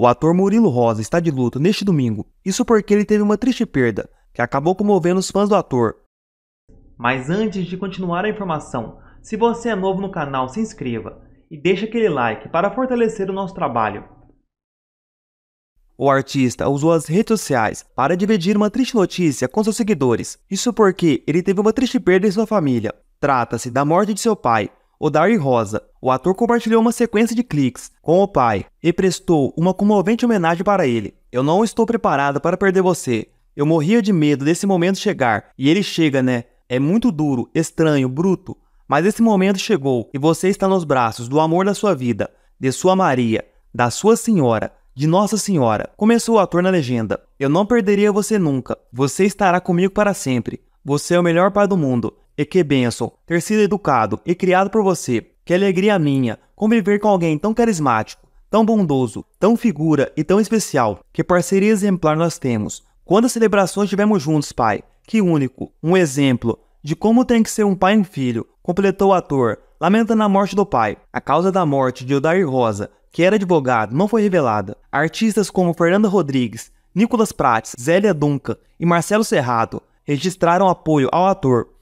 O ator Murilo Rosa está de luto neste domingo, isso porque ele teve uma triste perda, que acabou comovendo os fãs do ator. Mas antes de continuar a informação, se você é novo no canal, se inscreva e deixe aquele like para fortalecer o nosso trabalho. O artista usou as redes sociais para dividir uma triste notícia com seus seguidores, isso porque ele teve uma triste perda em sua família. Trata-se da morte de seu pai, Odari Rosa. O ator compartilhou uma sequência de cliques com o pai e prestou uma comovente homenagem para ele. Eu não estou preparada para perder você. Eu morria de medo desse momento chegar. E ele chega, né? É muito duro, estranho, bruto. Mas esse momento chegou e você está nos braços do amor da sua vida, de sua Maria, da sua Senhora, de Nossa Senhora. Começou o ator na legenda. Eu não perderia você nunca. Você estará comigo para sempre. Você é o melhor pai do mundo. E que benção ter sido educado e criado por você. Que alegria minha conviver com alguém tão carismático, tão bondoso, tão figura e tão especial. Que parceria exemplar nós temos. Quantas celebrações tivemos juntos, pai? Que único, um exemplo de como tem que ser um pai e um filho, completou o ator, lamentando a morte do pai. A causa da morte de Odair Rosa, que era advogado, não foi revelada. Artistas como Fernando Rodrigues, Nicolas Prates, Zélia Duncan e Marcelo Serrato registraram apoio ao ator